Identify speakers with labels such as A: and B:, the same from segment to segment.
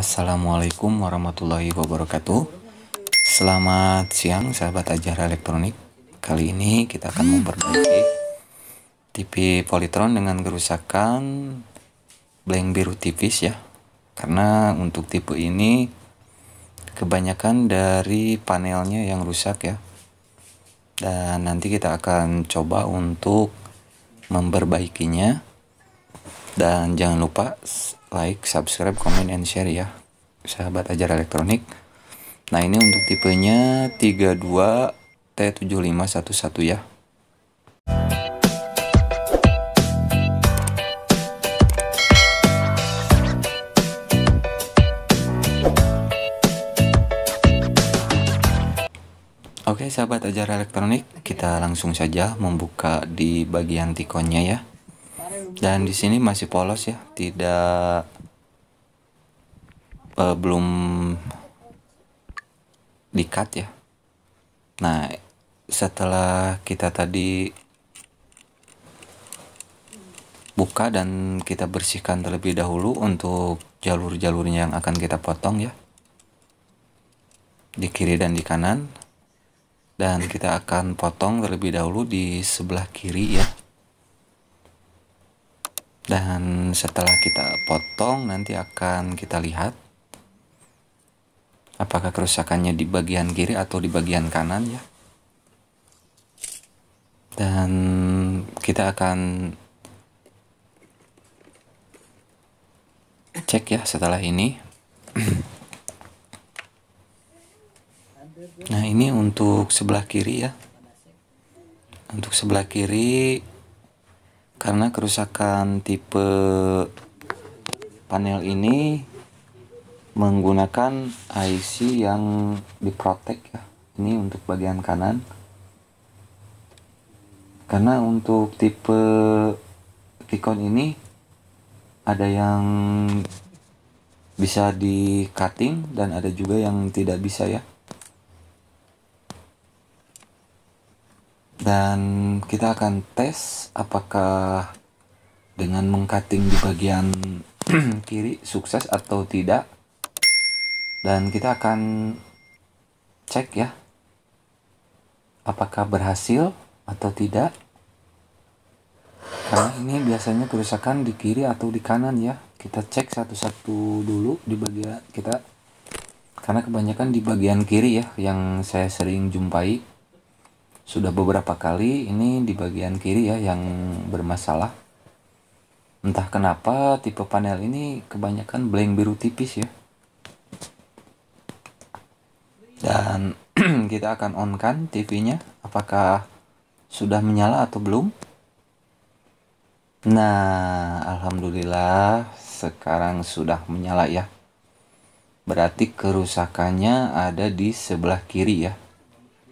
A: Assalamualaikum warahmatullahi wabarakatuh Selamat siang sahabat ajar elektronik Kali ini kita akan memperbaiki TV Polytron dengan kerusakan blank biru tipis ya Karena untuk tipe ini kebanyakan dari panelnya yang rusak ya Dan nanti kita akan coba untuk memperbaikinya dan jangan lupa like, subscribe, comment, and share ya sahabat ajar elektronik nah ini untuk tipenya 32 T7511 ya Oke sahabat ajar elektronik kita langsung saja membuka di bagian tikonnya ya dan di sini masih polos ya tidak uh, belum dikat ya nah setelah kita tadi buka dan kita bersihkan terlebih dahulu untuk jalur-jalurnya yang akan kita potong ya di kiri dan di kanan dan kita akan potong terlebih dahulu di sebelah kiri ya dan setelah kita potong nanti akan kita lihat apakah kerusakannya di bagian kiri atau di bagian kanan ya. Dan kita akan cek ya setelah ini. Nah, ini untuk sebelah kiri ya. Untuk sebelah kiri karena kerusakan tipe panel ini menggunakan IC yang diprotek ya ini untuk bagian kanan karena untuk tipe tikon ini ada yang bisa di cutting dan ada juga yang tidak bisa ya dan kita akan tes apakah dengan mengkating di bagian kiri sukses atau tidak dan kita akan cek ya apakah berhasil atau tidak karena ini biasanya kerusakan di kiri atau di kanan ya kita cek satu-satu dulu di bagian kita karena kebanyakan di bagian kiri ya yang saya sering jumpai sudah beberapa kali ini di bagian kiri ya yang bermasalah entah kenapa tipe panel ini kebanyakan blank biru tipis ya dan kita akan on kan TV nya apakah sudah menyala atau belum nah alhamdulillah sekarang sudah menyala ya berarti kerusakannya ada di sebelah kiri ya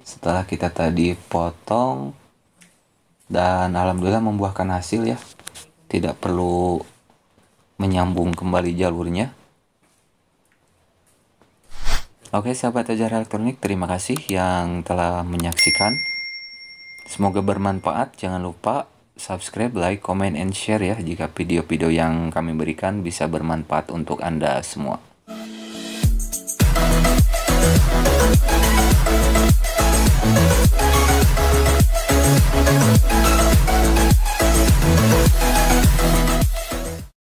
A: setelah kita tadi potong dan alhamdulillah membuahkan hasil ya tidak perlu menyambung kembali jalurnya Oke sahabat ajar elektronik terima kasih yang telah menyaksikan Semoga bermanfaat jangan lupa subscribe, like, comment, and share ya jika video-video yang kami berikan bisa bermanfaat untuk Anda semua.